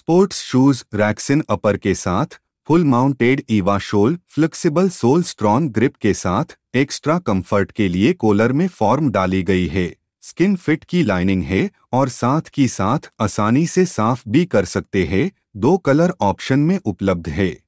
sports shoes rexine upper के साथ full mounted EVA शोल फ्लेक्सिबल सोल स्ट्रॉन्ग ग्रिप के साथ एक्स्ट्रा कंफर्ट के लिए कोलर में फॉर्म डाली गई है स्किन फिट की लाइनिंग है और साथ की साथ आसानी से साफ भी कर सकते हैं दो कलर ऑप्शन में उपलब्ध है